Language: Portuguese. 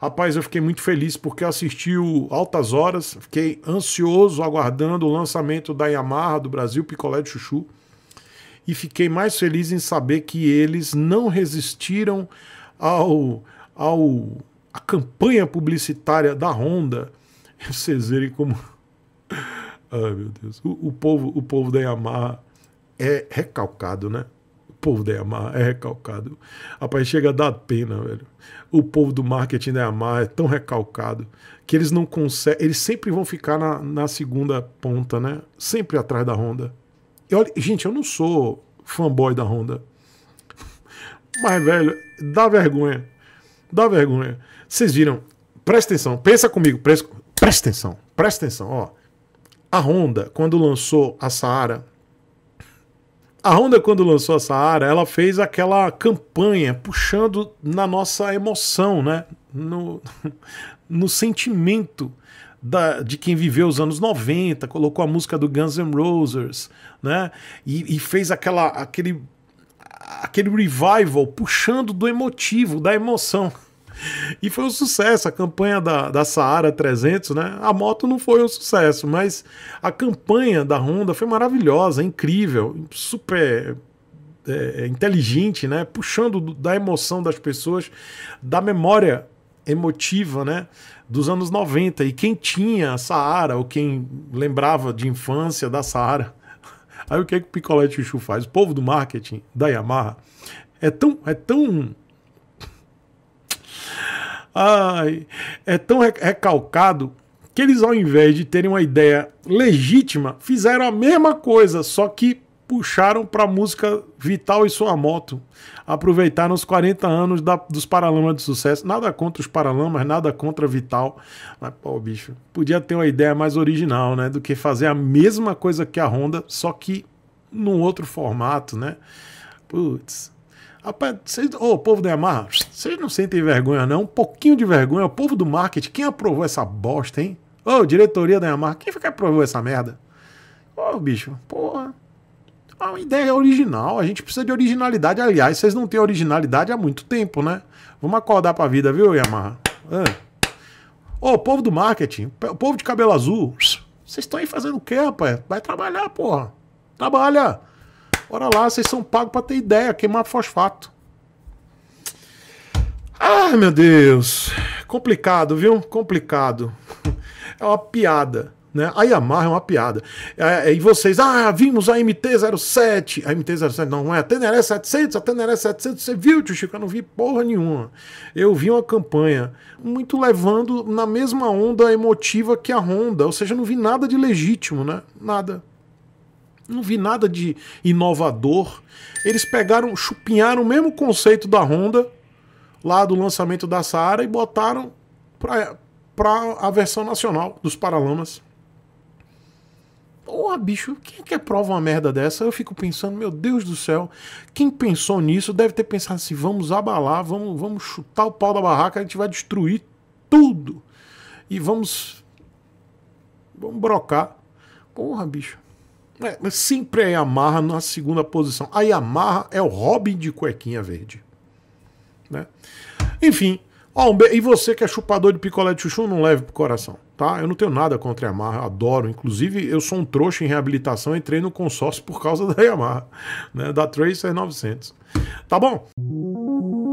Rapaz, eu fiquei muito feliz porque assistiu altas horas, fiquei ansioso aguardando o lançamento da Yamaha do Brasil Picolé de Chuchu e fiquei mais feliz em saber que eles não resistiram ao, ao a campanha publicitária da Honda. Vocês verem como Ai, meu Deus. O, o, povo, o povo da Yamaha é recalcado, né? povo da Yamaha é recalcado. Rapaz, chega a dar pena, velho. O povo do marketing da Yamaha é tão recalcado que eles não conseguem. Eles sempre vão ficar na, na segunda ponta, né? Sempre atrás da Honda. E olha, gente, eu não sou fanboy da Honda. Mas, velho, dá vergonha. Dá vergonha. Vocês viram? Presta atenção, pensa comigo, presta, presta atenção, presta atenção, ó. A Honda, quando lançou a Saara, a Honda, quando lançou a Saara, ela fez aquela campanha puxando na nossa emoção, né? no, no sentimento da, de quem viveu os anos 90, colocou a música do Guns N' Roses, né? E, e, fez aquela, aquele, aquele revival puxando do emotivo, da emoção. E foi um sucesso. A campanha da, da Saara 300, né? A moto não foi um sucesso, mas a campanha da Honda foi maravilhosa, incrível, super é, é inteligente, né? Puxando da emoção das pessoas, da memória emotiva, né? Dos anos 90. E quem tinha a Saara, ou quem lembrava de infância da Saara. Aí o que, é que o Picolé Chuchu faz? O povo do marketing da Yamaha é tão, é tão ai, é tão recalcado que eles, ao invés de terem uma ideia legítima, fizeram a mesma coisa, só que puxaram para a música Vital e Sua Moto. Aproveitaram os 40 anos da, dos Paralamas de Sucesso. Nada contra os Paralamas, nada contra Vital. Mas, pô, bicho, podia ter uma ideia mais original, né? Do que fazer a mesma coisa que a Honda, só que num outro formato, né? Putz. Rapaz, ô, oh, povo da Yamaha, vocês não sentem vergonha, não? Um pouquinho de vergonha. O povo do marketing, quem aprovou essa bosta, hein? Ô, oh, diretoria da Yamaha, quem foi que aprovou essa merda? Ô, oh, bicho, porra. É a ideia é original, a gente precisa de originalidade. Aliás, vocês não têm originalidade há muito tempo, né? Vamos acordar pra vida, viu, Yamaha? Ô, ah. povo do marketing, o povo de cabelo azul, vocês estão aí fazendo o quê, rapaz? Vai trabalhar, porra. Trabalha. Ora lá, vocês são pagos para ter ideia, queimar fosfato. Ai, meu Deus. Complicado, viu? Complicado. É uma piada. Né? A Yamaha é uma piada. É, é e vocês, ah, vimos a MT-07. A MT-07 não, não é a Teneré 700, a Teneré 700. Você viu, tio Chico? Eu não vi porra nenhuma. Eu vi uma campanha muito levando na mesma onda emotiva que a Honda. Ou seja, eu não vi nada de legítimo, né? Nada. Não vi nada de inovador. Eles pegaram, chupinharam o mesmo conceito da Honda lá do lançamento da Saara e botaram para a versão nacional dos Paralamas. Porra, bicho, quem é que aprova uma merda dessa? Eu fico pensando, meu Deus do céu, quem pensou nisso deve ter pensado assim: vamos abalar, vamos, vamos chutar o pau da barraca, a gente vai destruir tudo. E vamos. Vamos brocar. Porra, bicho. É, sempre a Yamaha na segunda posição. A Yamaha é o Robin de cuequinha verde. Né? Enfim, ó, um be... e você que é chupador de picolé de chuchu, não leve pro coração, tá? Eu não tenho nada contra a Yamaha, adoro. Inclusive, eu sou um trouxa em reabilitação, entrei no consórcio por causa da Yamaha, né? da Tracer 900. Tá bom?